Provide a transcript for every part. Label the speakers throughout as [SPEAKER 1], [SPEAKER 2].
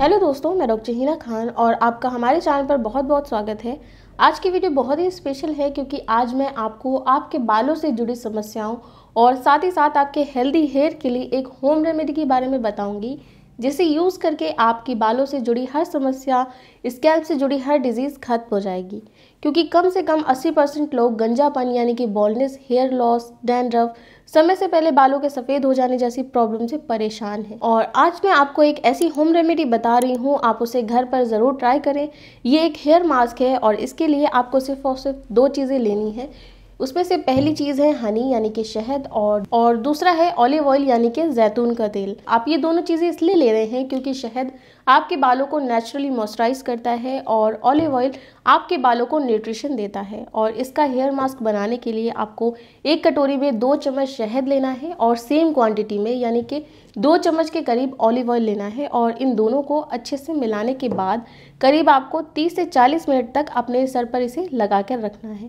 [SPEAKER 1] hello दोस्तों मैं doctor हीना खान और आपका हमारे चैनल पर बहुत बहुत स्वागत है आज की वीडियो बहुत ही स्पेशल है क्योंकि आज मैं आपको आपके बालों से जुड़ी समस्याओं और साथ ही साथ आपके हेल्दी हेयर के लिए एक होम रेमेडी के बारे में बताऊंगी जिसे यूज़ करके आपकी बालों से जुड़ी हर समस्या स्कैल्प से जुड़ी हर डिजीज़ खत्म हो जाएगी क्योंकि कम से कम 80 परसेंट लोग गंजापन यानी कि बॉलनेस हेयर लॉस डैंड्रफ समय से पहले बालों के सफ़ेद हो जाने जैसी प्रॉब्लम से परेशान हैं और आज मैं आपको एक ऐसी होम रेमेडी बता रही हूँ आप उसे घर पर ज़रूर ट्राई करें ये एक हेयर मास्क है और इसके लिए आपको सिर्फ और सिर्फ दो चीज़ें लेनी है उसमें से पहली चीज़ है हनी यानी कि शहद और और दूसरा है ऑलिव ऑयल यानी कि जैतून का तेल आप ये दोनों चीज़ें इसलिए ले रहे हैं क्योंकि शहद आपके बालों को नेचुरली मॉइस्चराइज करता है और ऑलिव ऑयल आपके बालों को न्यूट्रिशन देता है और इसका हेयर मास्क बनाने के लिए आपको एक कटोरी में दो चम्मच शहद लेना है और सेम क्वांटिटी में यानी कि दो चम्मच के करीब ऑलिव ऑयल लेना है और इन दोनों को अच्छे से मिलाने के बाद करीब आपको तीस से चालीस मिनट तक अपने सर पर इसे लगा कर रखना है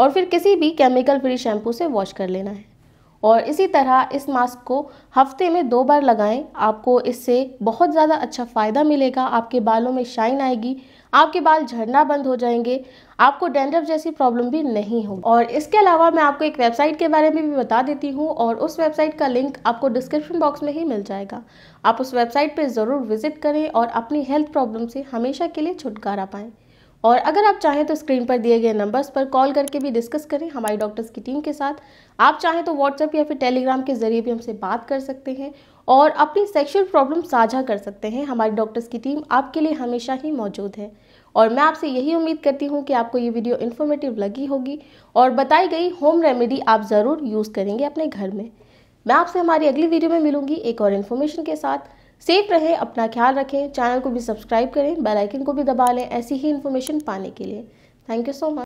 [SPEAKER 1] और फिर किसी भी केमिकल फ्री शैम्पू से वॉश कर लेना है और इसी तरह इस मास्क को हफ्ते में दो बार लगाएं आपको इससे बहुत ज़्यादा अच्छा फ़ायदा मिलेगा आपके बालों में शाइन आएगी आपके बाल झड़ना बंद हो जाएंगे आपको डेंडर जैसी प्रॉब्लम भी नहीं होगी और इसके अलावा मैं आपको एक वेबसाइट के बारे में भी बता देती हूँ और उस वेबसाइट का लिंक आपको डिस्क्रिप्शन बॉक्स में ही मिल जाएगा आप उस वेबसाइट पर ज़रूर विजिट करें और अपनी हेल्थ प्रॉब्लम से हमेशा के लिए छुटकारा पाएँ और अगर आप चाहें तो स्क्रीन पर दिए गए नंबर्स पर कॉल करके भी डिस्कस करें हमारी डॉक्टर्स की टीम के साथ आप चाहें तो व्हाट्सएप या फिर टेलीग्राम के जरिए भी हमसे बात कर सकते हैं और अपनी सेक्शुअल प्रॉब्लम साझा कर सकते हैं हमारी डॉक्टर्स की टीम आपके लिए हमेशा ही मौजूद है और मैं आपसे यही उम्मीद करती हूँ कि आपको ये वीडियो इन्फॉर्मेटिव लगी होगी और बताई गई होम रेमेडी आप ज़रूर यूज़ करेंगे अपने घर में मैं आपसे हमारी अगली वीडियो में मिलूंगी एक और इन्फॉर्मेशन के साथ सेफ रहें अपना ख्याल रखें चैनल को भी सब्सक्राइब करें बेल आइकन को भी दबा लें ऐसी ही इन्फॉर्मेशन पाने के लिए थैंक यू सो मच